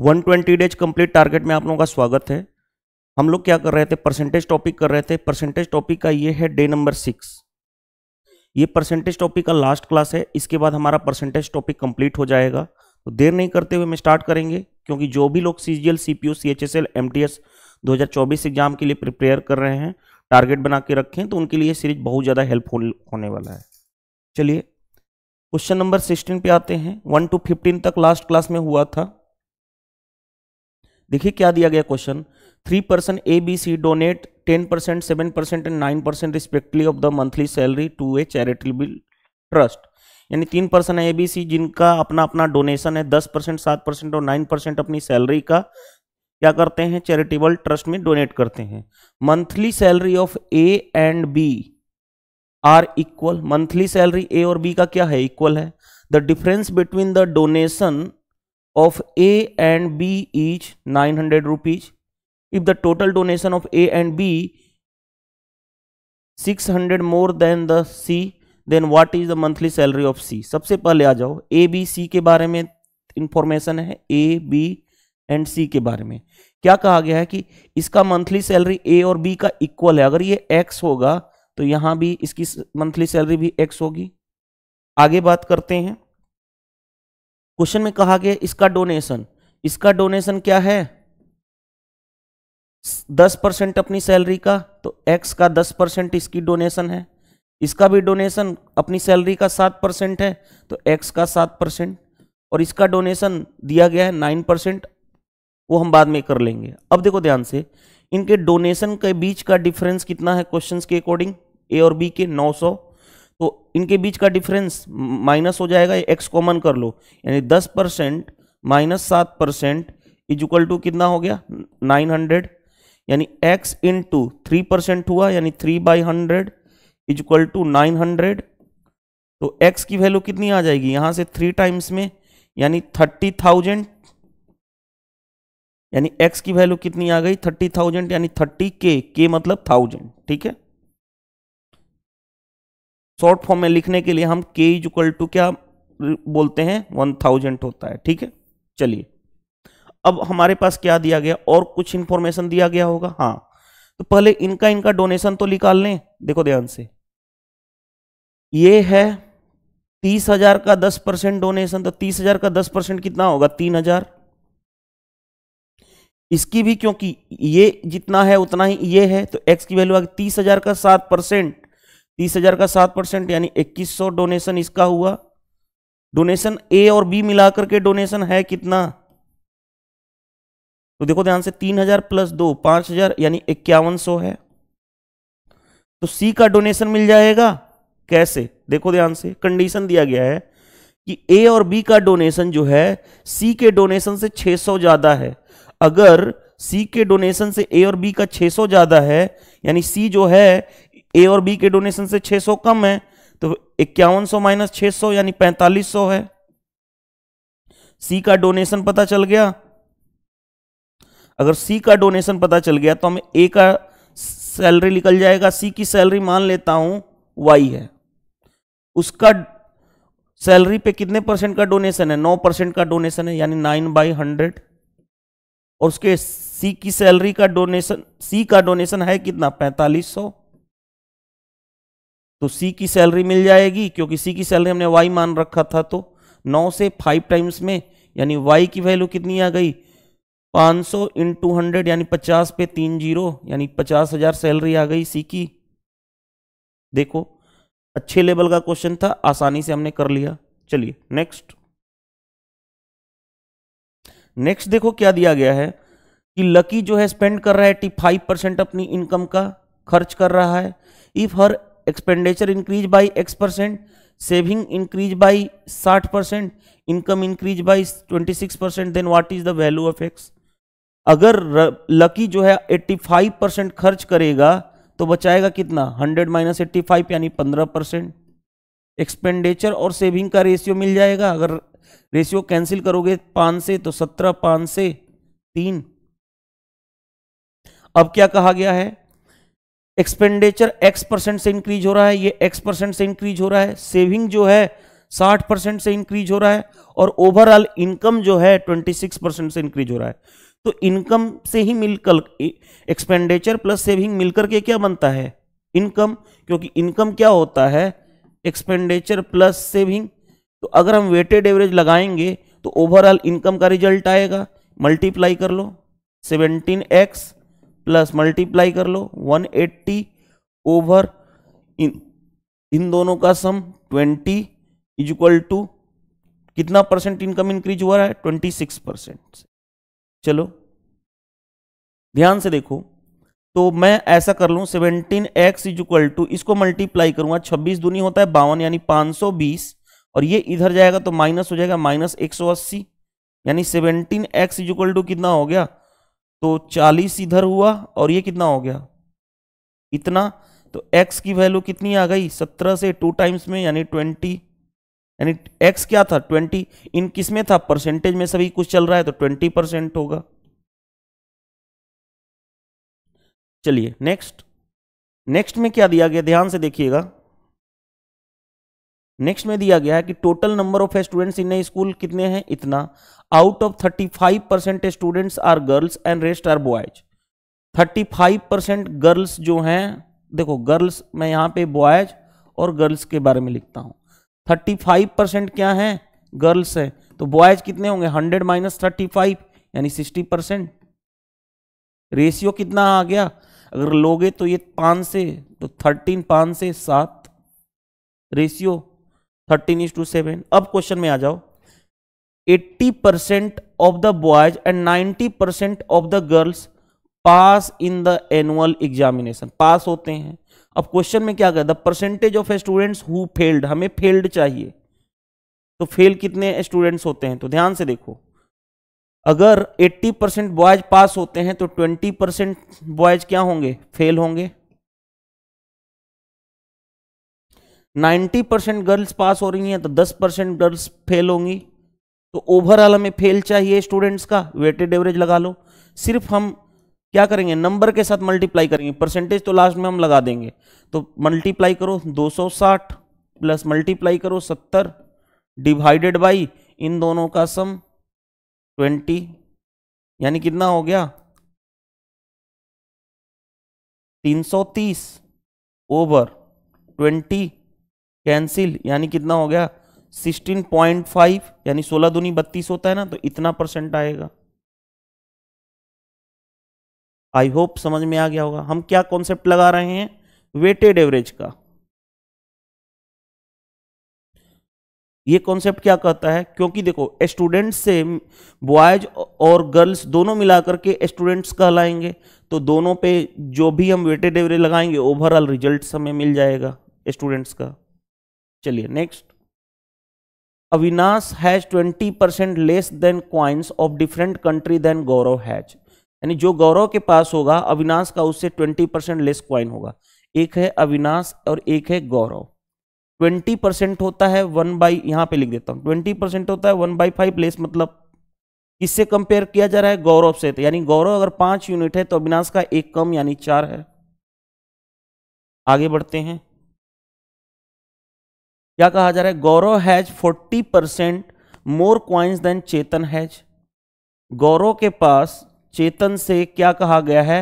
120 days complete target में आप लोगों का स्वागत है हम लोग क्या कर रहे थे परसेंटेज टॉपिक कर रहे थे परसेंटेज टॉपिक का ये है डे नंबर सिक्स ये परसेंटेज टॉपिक का लास्ट क्लास है इसके बाद हमारा परसेंटेज टॉपिक कंप्लीट हो जाएगा तो देर नहीं करते हुए हम स्टार्ट करेंगे क्योंकि जो भी लोग C G L C P O C H S L M T S दो हज़ार चौबीस एग्जाम के लिए प्रिपेयर कर रहे हैं टारगेट बना के रखें तो उनके लिए सीरीज बहुत ज़्यादा हेल्पफुल होने वाला है चलिए क्वेश्चन नंबर सिक्सटीन पे आते हैं वन टू फिफ्टीन तक लास्ट क्लास में हुआ था देखिए क्या दिया गया question three person A B C donate ten percent seven percent and nine percent respectly of the monthly salary to a charitable trust यानी तीन पर्सन है ए बी सी जिनका अपना अपना डोनेशन है दस परसेंट सात परसेंट और नाइन परसेंट अपनी सैलरी का क्या करते हैं चैरिटेबल ट्रस्ट में डोनेट करते हैं monthly salary of A and B are equal monthly salary A और बी का क्या है इक्वल है the difference between the donation of A and B each 900 rupees. If the total donation of A and B 600 more than the C, then what is the monthly salary of C सबसे पहले आ जाओ ए B सी के बारे में information है A B and सी के बारे में क्या कहा गया है कि इसका मंथली सैलरी ए और बी का इक्वल है अगर ये एक्स होगा तो यहां भी इसकी मंथली सैलरी भी एक्स होगी आगे बात करते हैं क्वेश्चन में कहा गया इसका डोनेशन इसका डोनेशन क्या है दस परसेंट अपनी सैलरी का तो एक्स का दस परसेंट इसकी डोनेशन है इसका भी डोनेशन अपनी सैलरी का सात परसेंट है तो एक्स का सात परसेंट और इसका डोनेशन दिया गया है नाइन परसेंट वो हम बाद में कर लेंगे अब देखो ध्यान से इनके डोनेशन के बीच का डिफरेंस कितना है क्वेश्चंस के अकॉर्डिंग ए और बी के नौ सौ तो इनके बीच का डिफरेंस माइनस हो जाएगा एक्स कॉमन कर लो यानी दस परसेंट माइनस सात परसेंट इक्वल टू कितना हो गया नाइन हंड्रेड यानी एक्स इन टू थ्री परसेंट हुआ यानी three by hundred equal to nine hundred तो एक्स की वैल्यू कितनी आ जाएगी यहाँ से थ्री टाइम्स में यानी थर्टी थाउजेंड यानी एक्स की वैल्यू कितनी आ गई थर्टी थाउजेंड यानी थर्टी के के मतलब थाउजेंड ठीक है शॉर्ट फॉर्म में लिखने के लिए हम के इज इक्वल टू क्या बोलते हैं वन थाउजेंड होता है ठीक है चलिए अब हमारे पास क्या दिया गया और कुछ इंफॉर्मेशन दिया गया होगा हाँ तो पहले इनका इनका डोनेशन तो निकाल लें देखो ध्यान से ये है तीस हजार का दस परसेंट डोनेशन तो तीस हजार का दस परसेंट कितना होगा तीन हजार इसकी भी क्योंकि ये जितना है उतना ही ये है तो एक्स की वैल्यू आ गई तीस हजार का सात परसेंट तीस हजार का सात परसेंट यानी इक्कीस सौ डोनेशन इसका हुआ डोनेशन ए और बी मिलाकर के डोनेशन है कितना तो देखो ध्यान से तीन हजार प्लस दो पांच हजार यानी इक्यावन सौ है तो सी का डोनेशन मिल जाएगा कैसे देखो ध्यान से कंडीशन दिया गया है कि ए और बी का डोनेशन जो है सी के डोनेशन से 600 ज्यादा है अगर सी के डोनेशन से ए और बी का 600 ज्यादा है यानी सी जो है ए और बी के डोनेशन से 600 कम है तो इक्यावन सौ माइनस छह सौ यानी पैंतालीस सौ है सी का डोनेशन पता चल गया अगर सी का डोनेशन पता चल गया तो हमें ए का सैलरी निकल जाएगा सी की सैलरी मान लेता हूं वाई है उसका सैलरी पे कितने परसेंट का डोनेशन है नौ परसेंट का डोनेशन है यानी नाइन बाई हंड्रेड और उसके सी की सैलरी का डोनेशन सी का डोनेशन है कितना पैंतालीस सौ तो सी की सैलरी मिल जाएगी क्योंकि सी की सैलरी हमने वाई मान रखा था तो नौ से फाइव टाइम्स में यानी वाई की वैल्यू कितनी आ गई 500 सौ इन टू हंड्रेड यानी पचास पे तीन जीरो यानी पचास हजार सैलरी आ गई सी की देखो अच्छे लेवल का क्वेश्चन था आसानी से हमने कर लिया चलिए नेक्स्ट नेक्स्ट देखो क्या दिया गया है कि लकी जो है स्पेंड कर रहा है एटी फाइव परसेंट अपनी इनकम का खर्च कर रहा है if her expenditure increase by x percent saving increase by साठ percent income increase by twenty six percent then what is the value of x अगर लकी जो है एट्टी फाइव परसेंट खर्च करेगा तो बचाएगा कितना हंड्रेड माइनस एट्टी फाइव यानी पंद्रह परसेंट एक्सपेंडिचर और सेविंग का रेशियो मिल जाएगा अगर रेशियो कैंसिल करोगे पाँच से तो सत्रह पाँच से तीन अब क्या कहा गया है एक्सपेंडिचर एक्स परसेंट से इंक्रीज हो रहा है ये एक्स परसेंट से इंक्रीज हो रहा है सेविंग जो है साठ परसेंट से इंक्रीज हो रहा है और ओवरऑल इनकम जो है ट्वेंटी सिक्स परसेंट से इंक्रीज हो रहा है तो इनकम से ही मिलकर एक्सपेंडिचर प्लस सेविंग मिलकर के क्या बनता है इनकम क्योंकि इनकम क्या होता है एक्सपेंडिचर प्लस सेविंग तो अगर हम वेटेड एवरेज लगाएंगे तो ओवरऑल इनकम का रिजल्ट आएगा मल्टीप्लाई कर लो सेवेंटीन एक्स प्लस मल्टीप्लाई कर लो 180 ओवर इन इन दोनों का सम 20 इज इक्वल टू कितना परसेंट इनकम इंक्रीज हुआ है 26 परसेंट चलो ध्यान से देखो तो मैं ऐसा कर लूँ seventeen x is equal to इसको मल्टीप्लाई करूंगा छब्बीस दुनी होता है बावन यानी 520 सौ बीस और ये इधर जाएगा तो माइनस हो जाएगा माइनस एक सौ अस्सी यानी seventeen x is equal to कितना हो गया तो चालीस इधर हुआ और ये कितना हो गया इतना तो x की वैल्यू कितनी आ गई सत्रह से टू टाइम्स में यानी ट्वेंटी यानी x क्या था ट्वेंटी इन किस में था परसेंटेज में सभी कुछ चल रहा है तो ट्वेंटी परसेंट होगा चलिए नेक्स्ट नेक्स्ट में क्या दिया गया ध्यान से देखिएगा नेक्स्ट में दिया गया है कि total number of students in school कितने हैं इतना out of thirty five percent students are girls and rest are boys thirty five percent girls जो हैं देखो गर्ल्स मैं यहाँ पे बॉयज और गर्ल्स के बारे में लिखता हूँ थर्टी फाइव परसेंट क्या है गर्ल्स है तो बॉयज कितने होंगे हंड्रेड माइनस थर्टी फाइव यानी सिक्सटी परसेंट रेशियो कितना आ गया अगर लोगे तो ये पाँच से तो थर्टीन पाँच से सात ratio thirteen is to seven अब क्वेश्चन में आ जाओ 80 percent of the boys and 90 percent of the girls pass in the annual examination pass होते हैं अब क्वेश्चन में क्या कहता percentage of students who failed हमें फेल्ड चाहिए तो फेल कितने स्टूडेंट्स होते हैं तो ध्यान से देखो अगर 80 परसेंट बॉयज पास होते हैं तो 20 परसेंट बॉयज क्या होंगे फेल होंगे 90 परसेंट गर्ल्स पास हो रही हैं तो 10 परसेंट गर्ल्स फेल होंगी तो ओवरऑल हमें फेल चाहिए स्टूडेंट्स का वेटेड एवरेज लगा लो सिर्फ हम क्या करेंगे नंबर के साथ मल्टीप्लाई करेंगे परसेंटेज तो लास्ट में हम लगा देंगे तो मल्टीप्लाई करो 260 प्लस मल्टीप्लाई करो 70 डिवाइडेड बाई इन दोनों का सम 20 यानी कितना हो गया 330 ओवर कैंसिल यानी कितना हो गया 16.5 यानी 16 दूनी बत्तीस होता है ना तो इतना परसेंट आएगा आई होप समझ में आ गया होगा हम क्या कॉन्सेप्ट लगा रहे हैं वेटेड एवरेज का ये कॉन्सेप्ट क्या कहता है क्योंकि देखो स्टूडेंट्स से बॉयज और गर्ल्स दोनों मिलाकर के स्टूडेंट्स कहलाएंगे तो दोनों पे जो भी हम वेटेड एवरेज लगाएंगे ओवरऑल रिजल्ट हमें मिल जाएगा स्टूडेंट्स का चलिए next Avinash has twenty percent less than coins of different country than Gaurav has यानी जो गौरव के पास होगा अविनाश का उससे ट्वेंटी परसेंट लेस क्वाइन होगा एक है अविनाश और एक है गौरव ट्वेंटी परसेंट होता है वन बाई यहाँ पे लिख देता हूँ ट्वेंटी परसेंट होता है वन बाई फाइव लेस मतलब इससे कंपेयर किया जा रहा है गौरव से तो यानी गौरव अगर पांच यूनिट है तो अविनाश का एक कम यानी चार है आगे बढ़ते हैं क्या कहा जा रहा है Gaurav has 40 percent more coins than Chetan has Gaurav के पास चेतन से क्या कहा गया है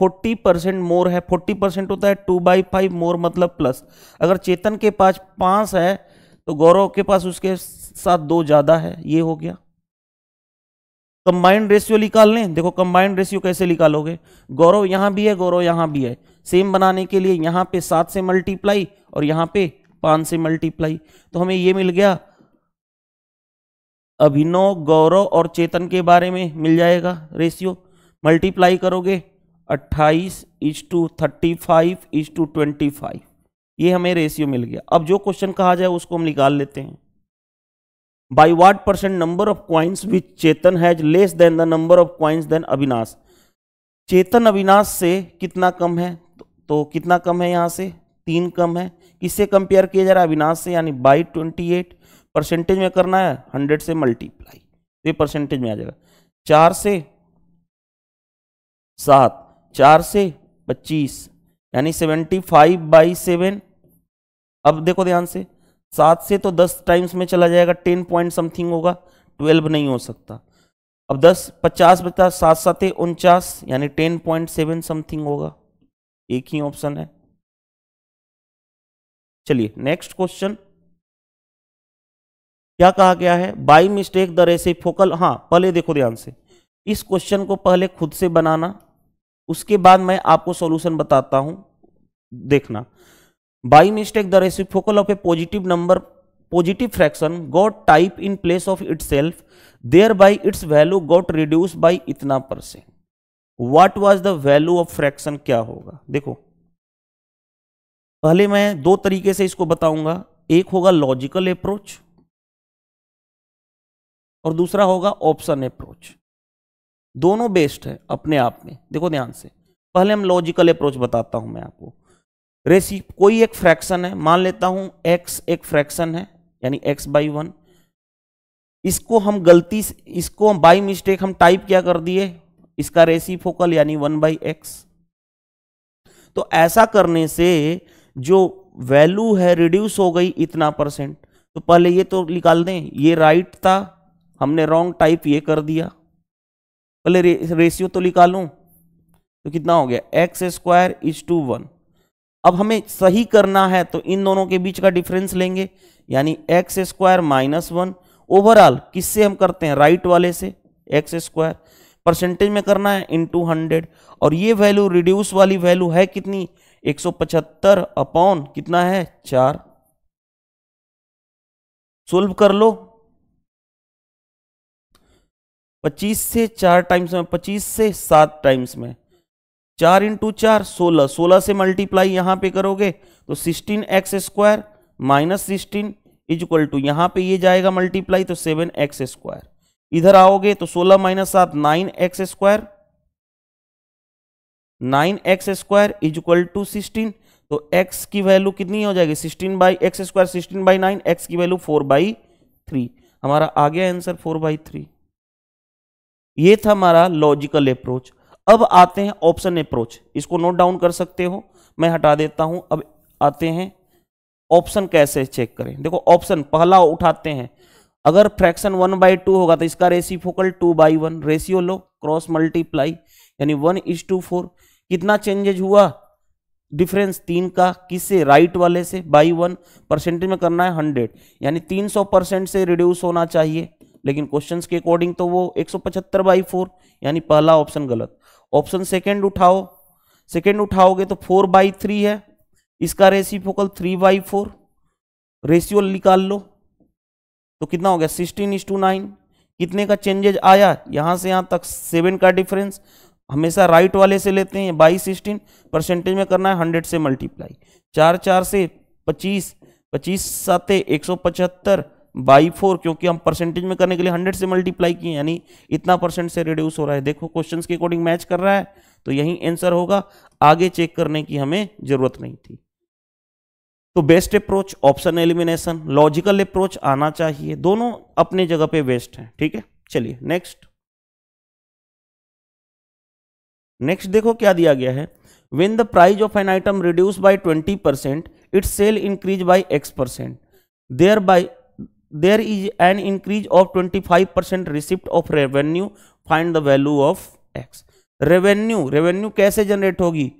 40 परसेंट मोर है 40 परसेंट होता है टू बाई फाइव मोर मतलब प्लस अगर चेतन के पास पांच है तो गौरव के पास उसके साथ दो ज़्यादा है ये हो गया कंबाइंड रेशियो निकाल लें देखो कंबाइंड रेशियो कैसे निकालोगे गौरव यहां भी है गौरव यहां भी है सेम बनाने के लिए यहां पे सात से मल्टीप्लाई और यहाँ पे पांच से मल्टीप्लाई तो हमें ये मिल गया अभिनव गौरव और चेतन के बारे में मिल जाएगा रेशियो मल्टीप्लाई करोगे अट्ठाईस is to thirty five is to twenty five ये हमें रेशियो मिल गया अब जो क्वेश्चन कहा जाए उसको हम निकाल लेते हैं by what percent number of coins which Chetan has less than the number of coins than Avinash Chetan Avinash से कितना कम है तो, तो कितना कम है यहाँ से तीन कम है इससे कंपेयर किया जा रहा है अविनाश से यानी बाई ट्वेंटी एट परसेंटेज में करना है हंड्रेड से मल्टीप्लाई तो ये परसेंटेज में आ जाएगा चार से सात चार से पच्चीस यानी सेवेंटी फाइव बाई सेवन अब देखो ध्यान से सात से तो दस टाइम्स में चला जाएगा टेन पॉइंट समथिंग होगा ट्वेल्व नहीं हो सकता अब दस पचास पचास सात सात उनचास यानी टेन पॉइंट सेवन समथिंग होगा एक ही ऑप्शन है चलिए नेक्स्ट क्वेश्चन क्या कहा गया है बाई मिस्टेक द फोकल हाँ पहले देखो ध्यान से इस क्वेश्चन को पहले खुद से बनाना उसके बाद मैं आपको सॉल्यूशन बताता हूं देखना by mistake the focal of a positive number positive fraction got type in place of itself thereby its value got reduce by इतना percent what was the value of fraction क्या होगा देखो पहले मैं दो तरीके से इसको बताऊंगा एक होगा लॉजिकल अप्रोच और दूसरा होगा ऑप्शन अप्रोच दोनों बेस्ट है अपने आप में देखो ध्यान से पहले हम लॉजिकल अप्रोच बताता हूं मैं आपको रेसी कोई एक फ्रैक्शन है मान लेता हूं एक्स एक फ्रैक्शन है यानी एक्स बाई वन इसको हम गलती से इसको बाई मिस्टेक हम टाइप क्या कर दिए इसका रेसी फोकल यानी वन बाई एक्स तो ऐसा करने से जो वैल्यू है रिड्यूस हो गई इतना परसेंट तो पहले ये तो निकाल दें ये राइट था हमने रॉन्ग टाइप ये कर दिया पहले रे, रेशियो तो निकालूं तो कितना हो गया x square is to one अब हमें सही करना है तो इन दोनों के बीच का डिफरेंस लेंगे यानी x square minus one overall किससे हम करते हैं राइट वाले से एक्स स्क्वायर परसेंटेज में करना है इन टू हंड्रेड और ये वैल्यू रिड्यूस वाली वैल्यू है कितनी 175 अपॉन कितना है चार सोल्व कर लो 25 से चार टाइम्स में 25 से सात टाइम्स में चार इंटू चार सोलह सोलह से मल्टीप्लाई यहां पे करोगे तो sixteen x square minus sixteen is equal to यहां पे ये जाएगा मल्टीप्लाई तो सेवन एक्स स्क्वायर इधर आओगे तो सोलह माइनस सात nine x square nine x square is equal to sixteen तो x की वैल्यू कितनी हो जाएगी sixteen by x square sixteen by nine x की वैल्यू फोर बाई थ्री हमारा आ गया आंसर फोर बाई थ्री ये था हमारा लॉजिकल अप्रोच अब आते हैं ऑप्शन अप्रोच इसको नोट डाउन कर सकते हो मैं हटा देता हूं अब आते हैं ऑप्शन कैसे चेक करें देखो ऑप्शन पहला उठाते हैं अगर फ्रैक्शन वन बाई टू होगा तो इसका reciprocal two by one ratio लो क्रॉस मल्टीप्लाई यानी वन इज टू फोर कितना चेंजेज हुआ डिफरेंस तीन का किससे राइट वाले से बाई वन परसेंटेज में करना है हंड्रेड यानी तीन सौ परसेंट से रिड्यूस होना चाहिए लेकिन क्वेश्चन के अकॉर्डिंग तो वो एक सौ पचहत्तर बाई फोर यानी पहला ऑप्शन गलत ऑप्शन सेकेंड उठाओ सेकेंड उठाओगे तो फोर बाई थ्री है इसका फोकल थ्री बाई फोर रेशियो निकाल लो तो कितना हो गया सिक्सटीन इज टू नाइन कितने का चेंजेज आया यहाँ से यहाँ तक सेवन का डिफरेंस हमेशा राइट वाले से लेते हैं बाई सिक्सटीन परसेंटेज में करना है हंड्रेड से मल्टीप्लाई चार चार से पच्चीस पच्चीस सातें एक सौ पचहत्तर बाई फोर क्योंकि हम परसेंटेज में करने के लिए हंड्रेड से मल्टीप्लाई किए यानी इतना परसेंट से रिड्यूस हो रहा है देखो क्वेश्चन के अकॉर्डिंग मैच कर रहा है तो यही आंसर होगा आगे चेक करने की हमें जरूरत नहीं थी तो best approach option elimination logical approach आना चाहिए दोनों अपने जगह पे बेस्ट हैं ठीक है चलिए नेक्स्ट नेक्स्ट देखो क्या दिया गया है when the price of an item reduce by twenty percent its sale increase by x percent thereby there is an increase of twenty five percent receipt of revenue find the value of x revenue revenue कैसे generate होगी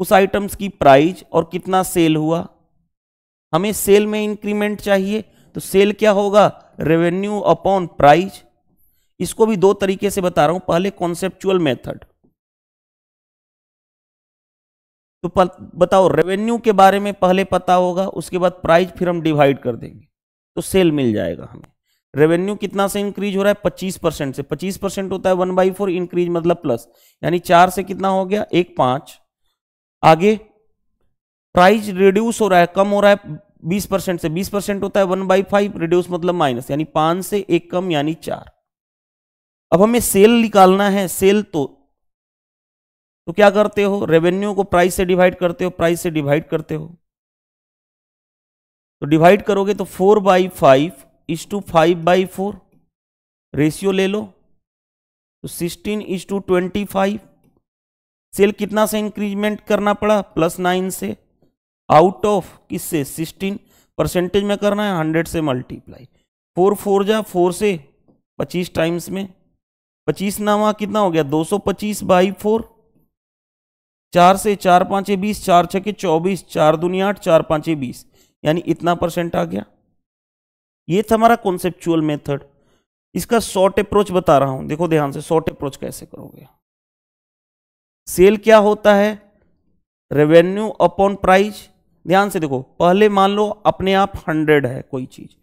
उस items की prize और कितना cell हुआ हमें cell में increment चाहिए तो सेल क्या होगा रेवेन्यू अपॉन प्राइज इसको भी दो तरीके से बता रहा हूं पहले कॉन्सेप्चुअल मेथड तो प, बताओ रेवेन्यू के बारे में पहले पता होगा उसके बाद प्राइस फिर हम डिवाइड कर देंगे तो सेल मिल जाएगा हमें रेवेन्यू कितना से इंक्रीज हो रहा है पच्चीस परसेंट से पच्चीस परसेंट होता है वन बाई फोर इंक्रीज मतलब प्लस यानी चार से कितना हो गया एक पांच आगे प्राइस रिड्यूस हो रहा है कम हो रहा है बीस परसेंट से बीस परसेंट होता है वन बाई फाइव रिड्यूस मतलब माइनस यानी पांच से एक कम यानी चार अब हमें सेल निकालना है सेल तो तो क्या करते हो रेवेन्यू को प्राइस से डिवाइड करते हो प्राइस से डिवाइड करते हो तो डिवाइड करोगे तो four by five is to five by four ratio ले लो तो sixteen is to twenty five sale कितना से इंक्रीजमेंट करना पड़ा प्लस नाइन से आउट ऑफ किससे सिक्सटीन परसेंटेज में करना है हंड्रेड से मल्टीप्लाई फोर फोर जा फोर से पच्चीस टाइम्स में पच्चीस नामा कितना हो गया दो सौ पच्चीस बाई फोर चार से चार पाँचे बीस चार छः के चौबीस चार दुनिया आठ चार पाँचे बीस यानी इतना परसेंट आ गया ये था हमारा कॉन्सेप्चुअल मेथड इसका शॉर्ट अप्रोच बता रहा हूँ देखो ध्यान से शॉर्ट अप्रोच कैसे करोगे सेल क्या होता है रेवेन्यू अपॉन प्राइस ध्यान से देखो पहले मान लो अपने आप हंड्रेड है कोई चीज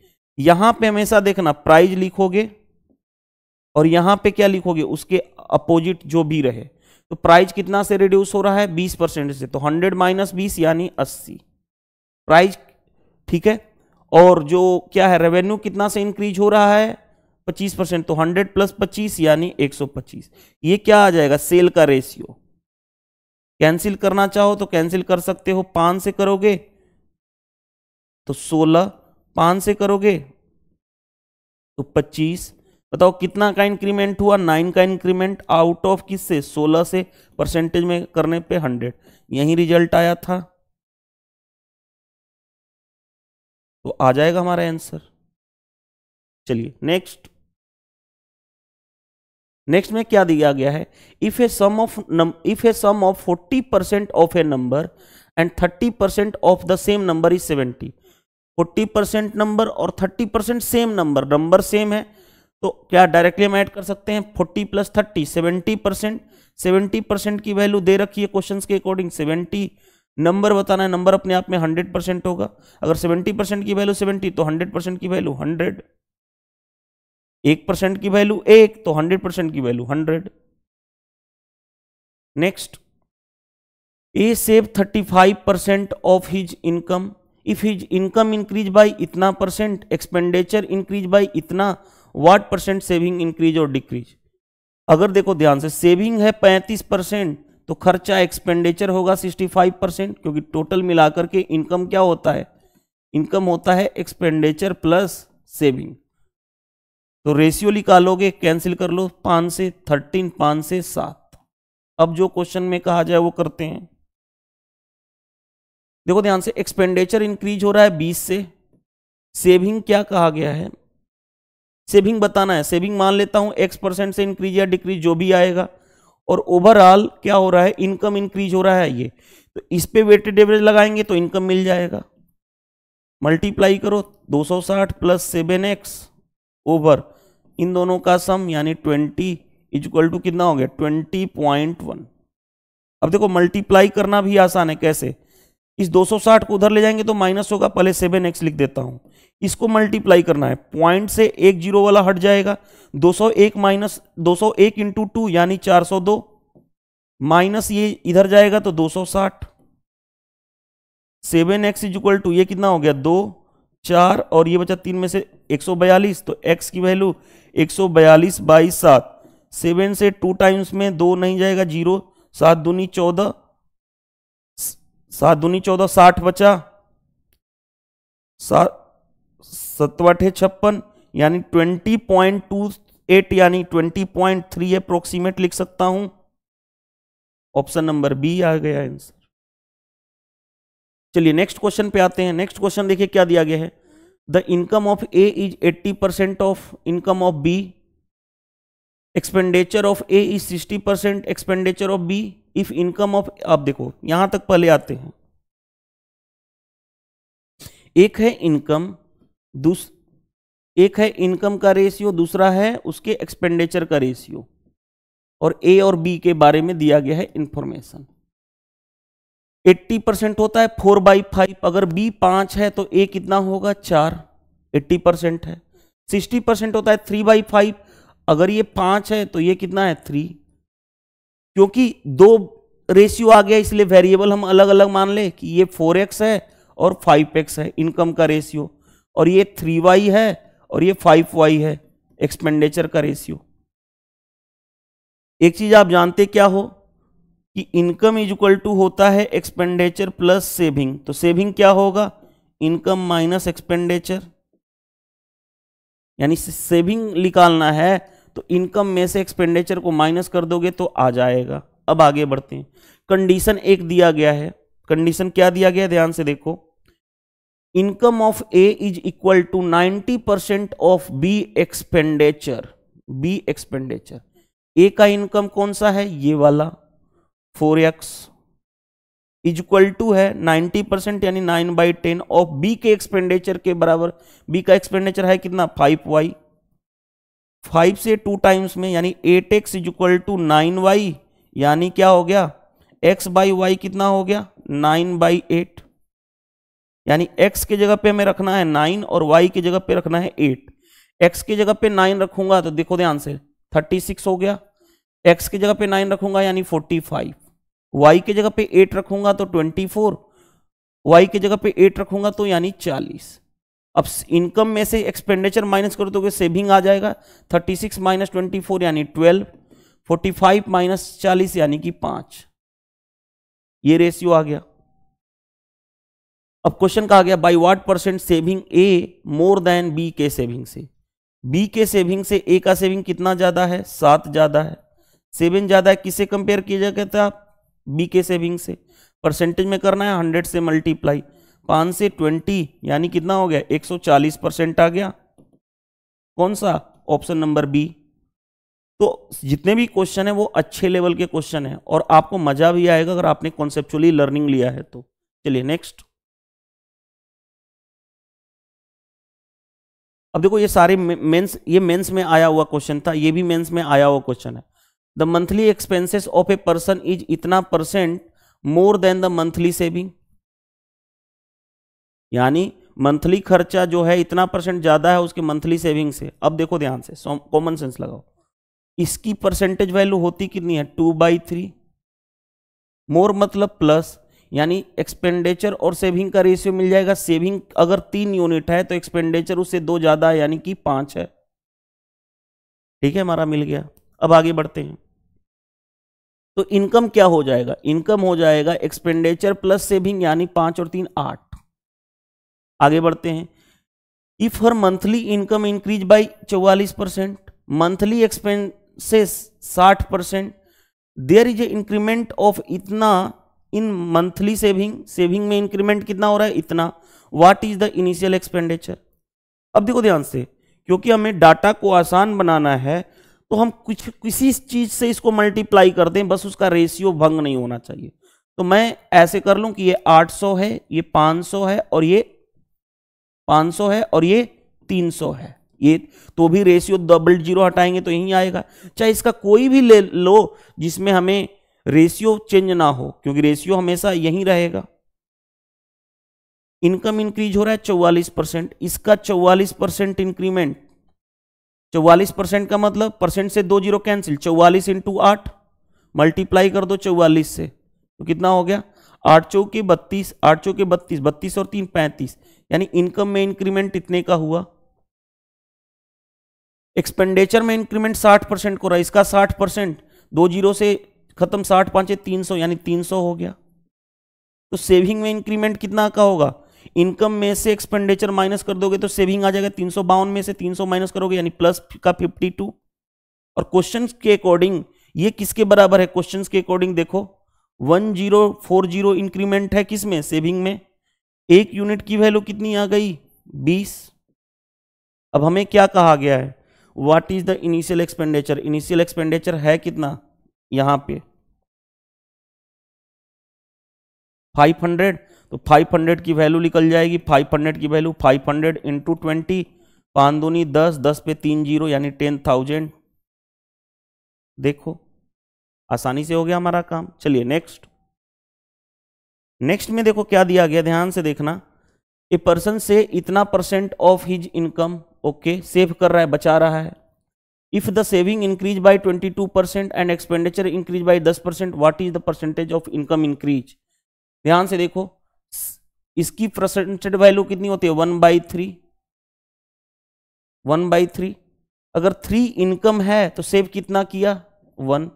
यहां पे हमेशा देखना प्राइज लिखोगे और यहां पे क्या लिखोगे उसके अपोजिट जो भी रहे तो प्राइस कितना से रिड्यूस हो रहा है बीस परसेंट से तो हंड्रेड माइनस बीस यानी अस्सी प्राइस ठीक है और जो क्या है रेवेन्यू कितना से इंक्रीज हो रहा है पच्चीस परसेंट तो हंड्रेड प्लस पच्चीस यानी एक सौ पच्चीस ये क्या आ जाएगा सेल का रेशियो कैंसिल करना चाहो तो कैंसिल कर सकते हो पाँच से करोगे तो सोलह पाँच से करोगे तो पच्चीस बताओ कितना का इंक्रीमेंट हुआ नाइन का इंक्रीमेंट आउट ऑफ किससे सोलह से परसेंटेज में करने पे हंड्रेड यही रिजल्ट आया था तो आ जाएगा हमारा आंसर चलिए नेक्स्ट नेक्स्ट में क्या दिया गया है if a sum of if a sum of forty percent of a number and thirty percent of the same number is seventy forty percent number और thirty percent same number number same है तो क्या directly हम add कर सकते हैं forty plus thirty seventy percent seventy percent की value दे रखी है क्वेश्चन के अकॉर्डिंग सेवेंटी नंबर बताना है नंबर अपने आप में हंड्रेड परसेंट होगा अगर सेवेंटी परसेंट की वैल्यू सेवेंटी तो हंड्रेड परसेंट की वैल्यू हंड्रेड एक परसेंट की वैल्यू एक तो हंड्रेड परसेंट की value hundred next a save thirty five percent of his income if his income increase by इतना परसेंट एक्सपेंडिचर इंक्रीज बाई इतना वाट परसेंट सेविंग इंक्रीज और decrease अगर देखो ध्यान से सेविंग है पैंतीस परसेंट तो खर्चा एक्सपेंडिचर होगा सिक्सटी फाइव परसेंट क्योंकि टोटल मिलाकर के इनकम क्या होता है इनकम होता है एक्सपेंडिचर प्लस सेविंग तो रेशियो निकालोगे कैंसिल कर लो पाँच से थर्टीन पाँच से सात अब जो क्वेश्चन में कहा जाए वो करते हैं देखो ध्यान से एक्सपेंडिचर इंक्रीज हो रहा है बीस से सेविंग क्या कहा गया है सेविंग बताना है सेविंग मान लेता हूं एक्स परसेंट से इंक्रीज या डिक्रीज जो भी आएगा और ओवरऑल क्या हो रहा है इनकम इंक्रीज हो रहा है ये तो इस पे वेटेड एवरेज लगाएंगे तो इनकम मिल जाएगा मल्टीप्लाई करो 260 प्लस सेवन एक्स ओवर इन दोनों का सम यानी 20 इजक्वल टू कितना हो गया 20.1 अब देखो मल्टीप्लाई करना भी आसान है कैसे इस 260 को उधर ले जाएंगे तो माइनस होगा पहले सेवन एक्स लिख देता हूं इसको मल्टीप्लाई करना है पॉइंट से एक जीरो वाला हट जाएगा 201 माइनस 201 इंटू टू यानी 402 माइनस ये इधर जाएगा तो 260 seven x is equal to ये कितना हो गया दो चार और ये बचा तीन में से 142 तो x की वैल्यू 142 बाईस सात सेवन से टू टाइम्स में दो नहीं जाएगा जीरो सात दूनी चौदह सात दूनी चौदह साठ बचा सात सतवाठे छप्पन यानी ट्वेंटी पॉइंट टू एट यानी ट्वेंटी पॉइंट थ्री अप्रोक्सीमेट लिख सकता हूं ऑप्शन नंबर बी आ गया आंसर चलिए नेक्स्ट क्वेश्चन पे आते हैं नेक्स्ट क्वेश्चन देखिए क्या दिया गया है the income of A is eighty percent of income of B expenditure of A is sixty percent expenditure of B if income of आप देखो यहां तक पहले आते हैं एक है इनकम दूस एक है इनकम का रेशियो दूसरा है उसके एक्सपेंडिचर का रेशियो और ए और बी के बारे में दिया गया है इंफॉर्मेशन 80 परसेंट होता है फोर बाई फाइव अगर बी पांच है तो ए कितना होगा चार 80 परसेंट है 60 परसेंट होता है थ्री बाई फाइव अगर ये पांच है तो ये कितना है थ्री क्योंकि दो रेशियो आ गया इसलिए वेरिएबल हम अलग अलग मान ले कि ये फोर एक्स है और फाइव एक्स है इनकम का रेशियो और ये थ्री वाई है और ये फाइव वाई है एक्सपेंडिचर का रेशियो एक चीज आप जानते क्या हो कि इनकम इज इक्वल टू होता है एक्सपेंडिचर प्लस सेविंग तो सेविंग क्या होगा इनकम माइनस एक्सपेंडिचर यानी सेविंग निकालना है तो इनकम में से एक्सपेंडिचर को माइनस कर दोगे तो आ जाएगा अब आगे बढ़ते हैं कंडीशन एक दिया गया है कंडीशन क्या दिया गया ध्यान से देखो income of A is equal to 90 percent of B expenditure B expenditure A का इनकम कौन सा है ये वाला four x is equal to है 90 परसेंट यानी 9 बाई टेन ऑफ बी के एक्सपेंडिचर के बराबर बी का एक्सपेंडिचर है कितना फाइव वाई फाइव से टू टाइम्स में यानी eight x is equal to nine y यानी क्या हो गया एक्स बाई वाई कितना हो गया नाइन बाई एट यानी एक्स के जगह पे हमें रखना है नाइन और वाई की जगह पे रखना है एट एक्स की जगह पे नाइन रखूंगा तो देखो ध्यान से थर्टी सिक्स हो गया एक्स की जगह पे नाइन रखूंगा यानी फोर्टी फाइव वाई के जगह पे एट रखूंगा तो ट्वेंटी फोर वाई के जगह पे एट तो रखूंगा तो यानी चालीस अब इनकम में से एक्सपेंडिचर माइनस करो तो सेविंग आ जाएगा thirty six minus twenty four यानी ट्वेल्व फोर्टी फाइव माइनस चालीस यानी कि पांच ये रेशियो आ गया अब क्वेश्चन कहा गया by what percent saving A more than B के सेविंग से बी के सेविंग से ए का सेविंग कितना ज़्यादा है सात ज़्यादा है सेविंग ज़्यादा है किसे कंपेयर किया जाता है बी के सेविंग से परसेंटेज में करना है हंड्रेड से मल्टीप्लाई पाँच से ट्वेंटी यानी कितना हो गया एक सौ चालीस परसेंट आ गया कौन सा ऑप्शन नंबर बी तो जितने भी क्वेश्चन है वो अच्छे लेवल के क्वेश्चन है और आपको मजा भी आएगा अगर आपने कॉन्सेप्चुअली लर्निंग लिया है तो चलिए नेक्स्ट अब देखो ये सारे मेंस ये मेंस में आया हुआ क्वेश्चन था ये भी मेंस में आया हुआ क्वेश्चन है the monthly expenses of a person is इतना percent more than the monthly saving यानी मंथली खर्चा जो है इतना परसेंट ज़्यादा है उसके मंथली सेविंग से अब देखो ध्यान से कॉमन सेंस लगाओ इसकी परसेंटेज वैल्यू होती कितनी है टू बाई थ्री मोर मतलब प्लस यानी एक्सपेंडिचर और सेविंग का रेशियो मिल जाएगा सेविंग अगर तीन यूनिट है तो एक्सपेंडिचर उससे दो ज़्यादा है यानी कि पाँच है ठीक है हमारा मिल गया अब आगे बढ़ते हैं तो इनकम क्या हो जाएगा इनकम हो जाएगा एक्सपेंडिचर प्लस सेविंग यानी पाँच और तीन आठ आगे बढ़ते हैं if her monthly income increase by 44 percent monthly expenses 60 percent there is a increment of इतना इन मंथली सेविंग सेविंग में इंक्रीमेंट कितना हो रहा है इतना what is the initial expenditure अब देखो ध्यान से क्योंकि हमें डाटा को आसान बनाना है तो हम कुछ किसी चीज़ से इसको मल्टीप्लाई कर दें बस उसका रेशियो भंग नहीं होना चाहिए तो मैं ऐसे कर लूं कि ये 800 है ये 500 है और ये 500 है और ये 300 है ये तो भी रेशियो डबल जीरो हटाएंगे तो यही आएगा चाहे इसका कोई भी ले लो जिसमें हमें रेशियो चेंज ना हो क्योंकि रेशियो हमेशा यही रहेगा इनकम इंक्रीज हो रहा है चौवालीस परसेंट इसका चौवालीस परसेंट इंक्रीमेंट चौवालीस परसेंट का मतलब परसेंट से दो जीरो कैंसिल चौवालीस इंटू आठ मल्टीप्लाई कर दो चौवालीस से तो कितना हो गया आठ चौके बत्तीस आठ चौके बत्तीस बत्तीस और तीन पैंतीस यानी इनकम में इंक्रीमेंट इतने का हुआ एक्सपेंडिचर में इंक्रीमेंट 60 परसेंट को रहा इसका 60 परसेंट दो जीरो से खत्म 60 तीन 300 यानी 300 हो गया तो सेविंग में इंक्रीमेंट कितना का होगा इनकम में से एक्सपेंडिचर माइनस कर दोगे तो सेविंग आ जाएगा तीन में से सौ माइनस करोगे यानी प्लस का टू और क्वेश्चन के अकॉर्डिंग ये किसके बराबर है क्वेश्चन के अकॉर्डिंग देखो 1040 इंक्रीमेंट है किसमें सेविंग में एक यूनिट की वैल्यू कितनी आ गई बीस अब हमें क्या कहा गया है what is the initial expenditure initial expenditure है कितना यहां पे 500 तो 500 की वैल्यू निकल जाएगी 500 की वैल्यू 500 हंड्रेड इंटू ट्वेंटी पान दस दस पे तीन जीरो यानी टेन थाउजेंड देखो आसानी से हो गया हमारा काम चलिए नेक्स्ट नेक्स्ट में देखो क्या दिया गया ध्यान से देखना ए पर्सन से इतना percent of his income okay save कर रहा है बचा रहा है if the saving increase by 22 percent and expenditure increase by 10 percent what is the percentage of income increase ध्यान से देखो इसकी परसेंटेज वैल्यू कितनी होती है one by three one by three अगर थ्री इनकम है तो सेव कितना किया वन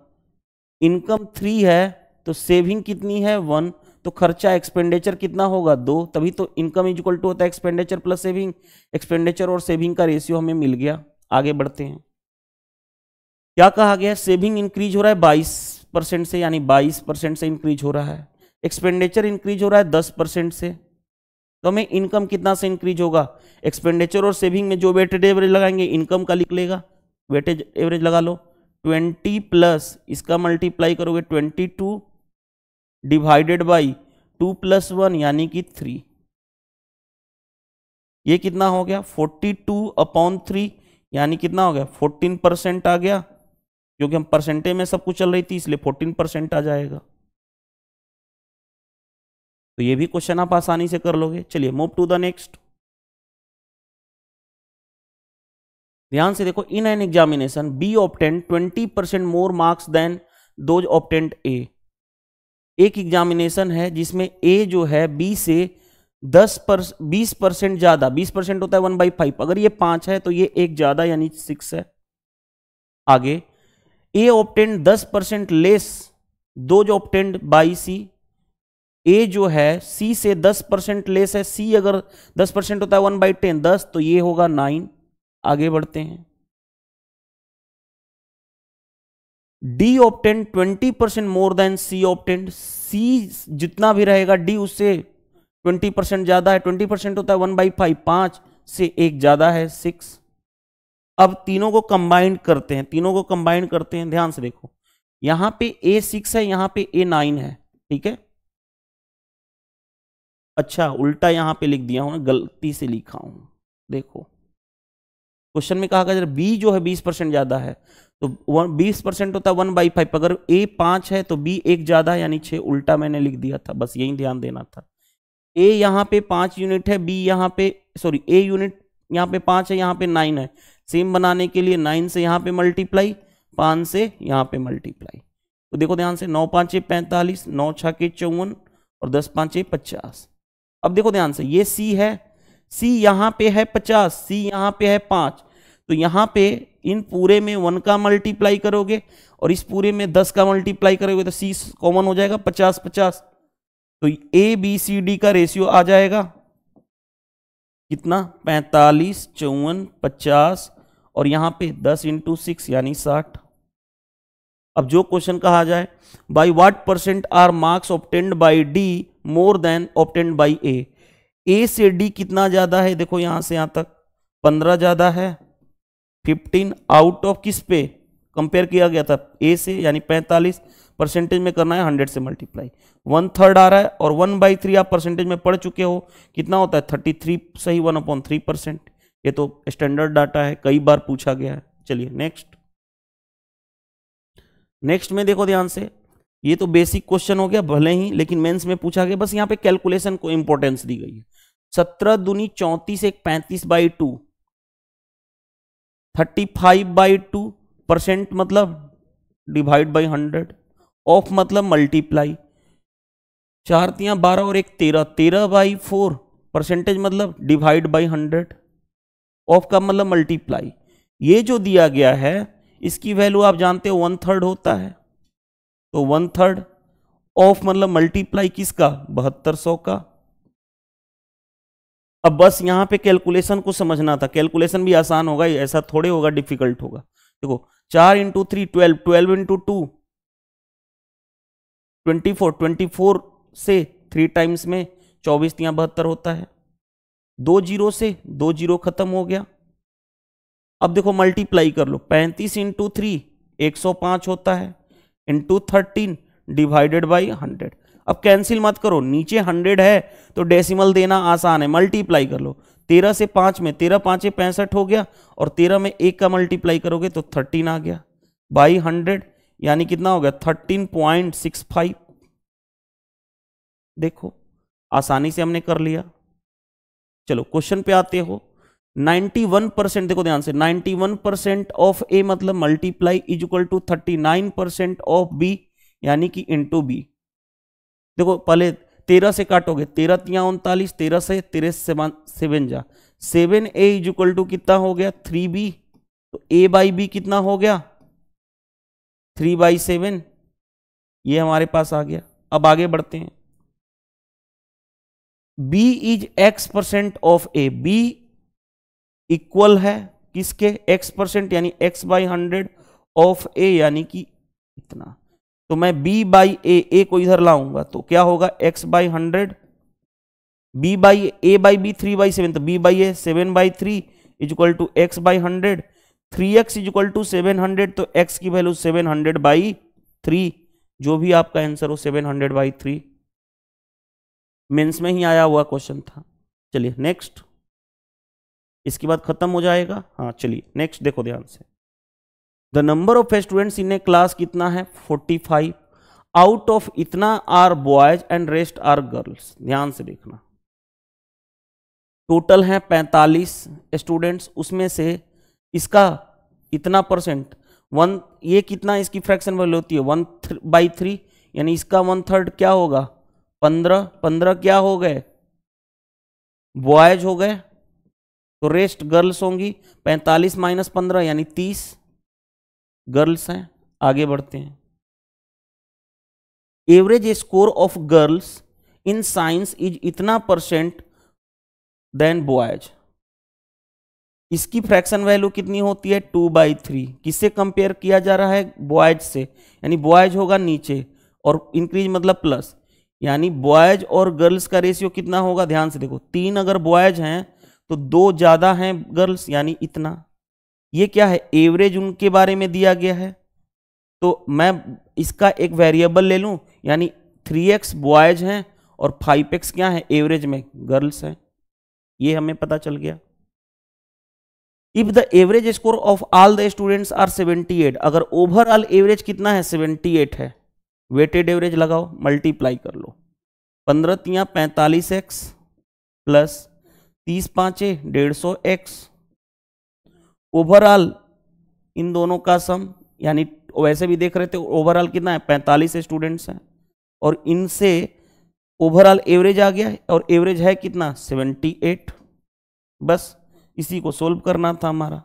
इनकम थ्री है तो सेविंग कितनी है वन तो खर्चा एक्सपेंडिचर कितना होगा दो तभी तो इनकम इज इक्वल टू होता है एक्सपेंडिचर प्लस सेविंग एक्सपेंडिचर और सेविंग का रेशियो हमें मिल गया आगे बढ़ते हैं क्या कहा गया सेविंग इंक्रीज हो रहा है बाईस परसेंट से यानी बाईस परसेंट से इंक्रीज हो रहा है एक्सपेंडिचर इंक्रीज हो रहा है दस परसेंट से तो हमें इनकम कितना से इंक्रीज होगा एक्सपेंडिचर और सेविंग में जो वेटेड एवरेज लगाएंगे इनकम का निकलेगा वेटेज एवरेज लगा लो ट्वेंटी प्लस इसका मल्टीप्लाई करोगे twenty two divided by two plus one यानी कि थ्री ये कितना हो गया फोर्टी टू अपॉन थ्री यानी कितना हो गया फोर्टीन परसेंट आ गया क्योंकि हम परसेंटेज में सब कुछ चल रही थी इसलिए फोर्टीन परसेंट आ जाएगा तो ये भी क्वेश्चन आप आसानी से कर लोगे चलिए मूव टू द नेक्स्ट ध्यान से देखो in an examination B obtained twenty percent more marks than those obtained A एक एग्जामिनेशन है जिसमें ए जो है बी से दस पर बीस परसेंट ज़्यादा बीस परसेंट होता है वन बाई फाइव अगर ये पांच है तो ये एक ज़्यादा यानी सिक्स है आगे ए ऑप्टेंड दस परसेंट लेस दो जो ऑप्टेंड बाई सी ए जो है सी से दस परसेंट लेस है सी अगर दस परसेंट होता है वन बाई टेन दस तो ये होगा नाइन आगे बढ़ते हैं D obtained twenty percent more than C obtained C जितना भी रहेगा डी उससे ट्वेंटी परसेंट ज्यादा है ट्वेंटी परसेंट होता है वन बाई फाइव पांच से एक ज्यादा है सिक्स अब तीनों को कंबाइंड करते हैं तीनों को कंबाइंड करते हैं ध्यान से देखो यहां पे ए सिक्स है यहां पे ए नाइन है ठीक है अच्छा उल्टा यहां पे लिख दिया हूं गलती से लिखा हूं देखो क्वेश्चन में कहा गया बी जो है बीस परसेंट ज्यादा है तो वन बीस परसेंट होता है वन बाई फाइव अगर ए पांच है तो बी एक ज़्यादा यानी छह उल्टा मैंने लिख दिया था बस यही ध्यान देना था ए यहाँ पे पांच यूनिट है बी यहाँ पे सॉरी ए यूनिट यहाँ पे पांच है यहाँ पे नाइन है सेम बनाने के लिए नाइन से यहाँ पे मल्टीप्लाई पांच से यहाँ पे मल्टीप्लाई तो देखो ध्यान से नौ पांच पैंतालीस नौ छके चौवन और दस पांच पचास अब देखो ध्यान से ये सी है सी यहाँ पे है पचास सी यहाँ पे है पांच तो यहाँ पे इन पूरे में वन का मल्टीप्लाई करोगे और इस पूरे में दस का मल्टीप्लाई करोगे तो सी कॉमन हो जाएगा पचास पचास तो ए बी सी डी का रेशियो आ जाएगा कितना पैंतालीस चौवन पचास और यहाँ पे दस इंटू सिक्स यानी साठ अब जो क्वेश्चन कहा जाए by what percent are marks obtained by D more than obtained by A A से डी कितना ज़्यादा है देखो यहां से यहां तक पंद्रह ज़्यादा है फिफ्टीन आउट ऑफ किस पे कंपेयर किया गया था ए से यानी पैंतालीस परसेंटेज में करना है हंड्रेड से मल्टीप्लाई वन थर्ड आ रहा है और वन बाई थ्री आप परसेंटेज में पढ़ चुके हो कितना होता है थर्टी थ्री सही वन अपॉन थ्री परसेंट ये तो स्टैंडर्ड डाटा है कई बार पूछा गया है चलिए नेक्स्ट नेक्स्ट में देखो ध्यान से ये तो बेसिक क्वेश्चन हो गया भले ही लेकिन मेंस में पूछा गया बस यहाँ पे कैलकुलेशन को इंपॉर्टेंस दी गई है सत्रह दुनी चौंतीस एक पैंतीस by two thirty five by two percent मतलब डिवाइड बाई हंड्रेड ऑफ मतलब मल्टीप्लाई चार तियाँ बारह और एक तेरह तेरह बाई फोर परसेंटेज मतलब डिवाइड बाई हंड्रेड ऑफ का मतलब मल्टीप्लाई ये जो दिया गया है इसकी वैल्यू आप जानते हो वन थर्ड होता है तो वन थर्ड ऑफ मतलब मल्टीप्लाई किसका बहत्तर सौ का अब बस यहाँ पे कैलकुलेशन को समझना था कैलकुलेशन भी आसान होगा ऐसा थोड़े होगा डिफिकल्ट होगा देखो चार into three twelve twelve into two twenty four twenty four से थ्री टाइम्स में चौबीस या बहत्तर होता है दो जीरो से दो जीरो खत्म हो गया अब देखो मल्टीप्लाई कर लो पैंतीस इंटू थ्री एक सौ पाँच होता है into thirteen divided by hundred अब कैंसिल मत करो नीचे हंड्रेड है तो डेसिमल देना आसान है मल्टीप्लाई कर लो तेरह से पाँच में तेरह पांच पैंसठ हो गया और तेरह में एक का मल्टीप्लाई करोगे तो थर्टीन आ गया बाई हंड्रेड यानी कितना हो गया थर्टीन पॉइंट सिक्स फाइव देखो आसानी से हमने कर लिया चलो क्वेश्चन पे आते हो 91 परसेंट देखो ध्यान से 91 परसेंट ऑफ ए मतलब multiply is equal to 39 percent of B यानी कि इंटू बी देखो पहले तेरह से काटोगे तेरह तिया उनतालीस तेरह से तेरह सेवन जा seven A is equal to कितना हो गया थ्री बी तो ए बाई बी कितना हो गया थ्री बाई सेवन ये हमारे पास आ गया अब आगे बढ़ते हैं B is x percent of A B equal है किसके एक्स परसेंट यानी x by hundred of A यानी कि इतना तो मैं b बाई ए ए को इधर लाऊंगा तो क्या होगा x by hundred B by A by B three by seven तो b by A seven by three is equal to x by hundred three x is equal to seven hundred तो x की value seven hundred by three जो भी आपका answer हो seven hundred by three mains में ही आया हुआ क्वेश्चन था चलिए नेक्स्ट इसके बाद खत्म हो जाएगा हाँ चलिए नेक्स्ट देखो ध्यान से the number of students in a class कितना है 45 आउट ऑफ इतना are boys and rest are girls ध्यान से देखना टोटल है 45 स्टूडेंट्स उसमें से इसका इतना परसेंट वन ये कितना इसकी फ्रैक्शन वैल्यू होती है वन बाई थ्री यानी इसका वन थर्ड क्या होगा पंद्रह पंद्रह क्या हो गए बॉयज हो गए तो रेस्ट गर्ल्स होंगी पैंतालीस माइनस पंद्रह यानी तीस गर्ल्स हैं आगे बढ़ते हैं average score of girls in science is इतना परसेंट देन बॉयज इसकी फ्रैक्शन वैल्यू कितनी होती है टू बाई थ्री किससे कंपेयर किया जा रहा है बॉयज से यानी बॉयज होगा नीचे और इंक्रीज मतलब प्लस यानी बॉयज और गर्ल्स का रेशियो कितना होगा ध्यान से देखो तीन अगर बॉयज हैं तो दो ज़्यादा हैं गर्ल्स यानी इतना ये क्या है एवरेज उनके बारे में दिया गया है तो मैं इसका एक वेरिएबल ले लूं यानी थ्री एक्स बॉयज हैं और फाइव एक्स क्या है एवरेज में गर्ल्स हैं ये हमें पता चल गया if the average score of all the students are 78 अगर ओवरऑल एवरेज कितना है 78 है वेटेड एवरेज लगाओ मल्टीप्लाई कर लो पंद्रह तिया पैंतालीस एक्स प्लस तीस पाँचे डेढ़ सौ एक्स ओवरऑल इन दोनों का सम यानी वैसे भी देख रहे थे ओवरऑल कितना है पैंतालीस स्टूडेंट्स हैं और इनसे ओवरऑल एवरेज आ गया है और एवरेज है कितना सेवेंटी एट बस इसी को सोल्व करना था हमारा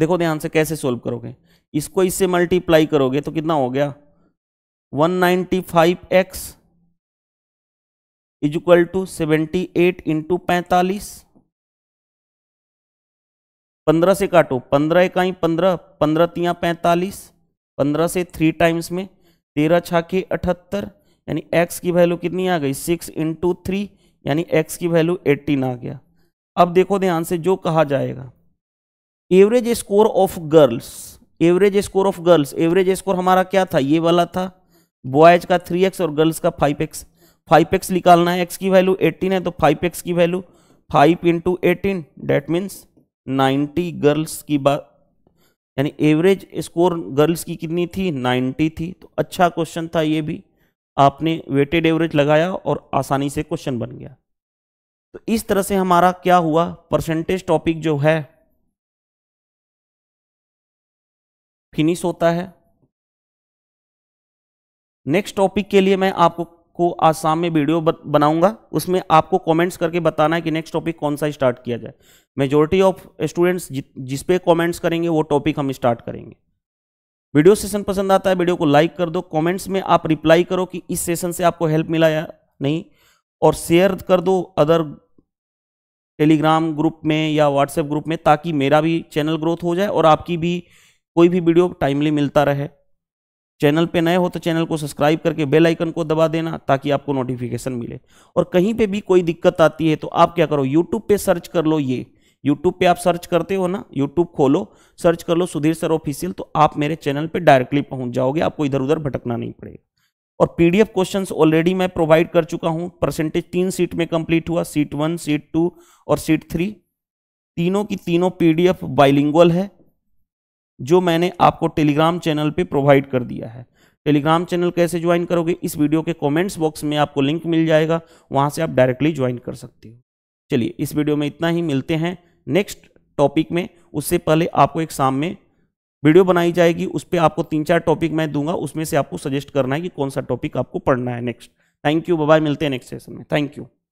देखो ध्यान से कैसे सोल्व करोगे इसको इससे मल्टीप्लाई करोगे तो कितना हो गया 195x is equal to seventy eight into पैंतालीस पंद्रह से काटो पंद्रह इकाई पंद्रह पंद्रह तिया पैंतालीस पंद्रह से थ्री टाइम्स में तेरह छाके अठहत्तर यानी एक्स की वैल्यू कितनी आ गई सिक्स इंटू थ्री यानी एक्स की वैल्यू एट्टीन आ गया अब देखो ध्यान से जो कहा जाएगा average score of girls average score of girls average score हमारा क्या था ये वाला था बॉयज का थ्री एक्स और गर्ल्स का फाइव एक्स फाइव एक्स निकालना है एक्स की वैल्यू एटीन है तो फाइव एक्स की value five into eighteen that means 90 girls की बात यानी एवरेज स्कोर गर्ल्स की कितनी थी 90 थी तो अच्छा क्वेश्चन था ये भी आपने वेटेड एवरेज लगाया और आसानी से क्वेश्चन बन गया तो इस तरह से हमारा क्या हुआ परसेंटेज टॉपिक जो है फिनिश होता है नेक्स्ट टॉपिक के लिए मैं आपको को आज शाम में वीडियो बनाऊंगा उसमें आपको कमेंट्स करके बताना है कि नेक्स्ट टॉपिक कौन सा स्टार्ट किया जाए मेजोरिटी ऑफ स्टूडेंट्स जिस पे कमेंट्स करेंगे वो टॉपिक हम स्टार्ट करेंगे वीडियो सेशन पसंद आता है वीडियो को लाइक कर दो कमेंट्स में आप रिप्लाई करो कि इस सेशन से आपको हेल्प मिला या नहीं और शेयर कर दो अदर टेलीग्राम ग्रुप में या व्हाट्सएप ग्रुप में ताकि मेरा भी चैनल ग्रोथ हो जाए और आपकी भी कोई भी वीडियो टाइमली मिलता रहे चैनल पे नए हो तो चैनल को सब्सक्राइब करके बेल आइकन को दबा देना ताकि आपको नोटिफिकेशन मिले और कहीं पे भी कोई दिक्कत आती है तो आप क्या करो यूट्यूब पे सर्च कर लो ये यूट्यूब पे आप सर्च करते हो ना यूट्यूब खोलो सर्च कर लो सुधीर सर ऑफिशियल तो आप मेरे चैनल पे डायरेक्टली पहुंच जाओगे आपको इधर उधर भटकना नहीं पड़ेगा और पीडीएफ डी ऑलरेडी मैं प्रोवाइड कर चुका हूँ परसेंटेज तीन सीट में कंप्लीट हुआ सीट वन सीट टू और सीट थ्री तीनों की तीनों पीडीएफ बाइलिंगल है जो मैंने आपको टेलीग्राम चैनल पे प्रोवाइड कर दिया है टेलीग्राम चैनल कैसे ज्वाइन करोगे इस वीडियो के कमेंट्स बॉक्स में आपको लिंक मिल जाएगा वहाँ से आप डायरेक्टली ज्वाइन कर सकते हो चलिए इस वीडियो में इतना ही मिलते हैं नेक्स्ट टॉपिक में उससे पहले आपको एक शाम में वीडियो बनाई जाएगी उस पर आपको तीन चार टॉपिक मैं दूंगा उसमें से आपको सजेस्ट करना है कि कौन सा टॉपिक आपको पढ़ना है नेक्स्ट थैंक यू बाय मिलते हैं नेक्स्ट सेशन में थैंक यू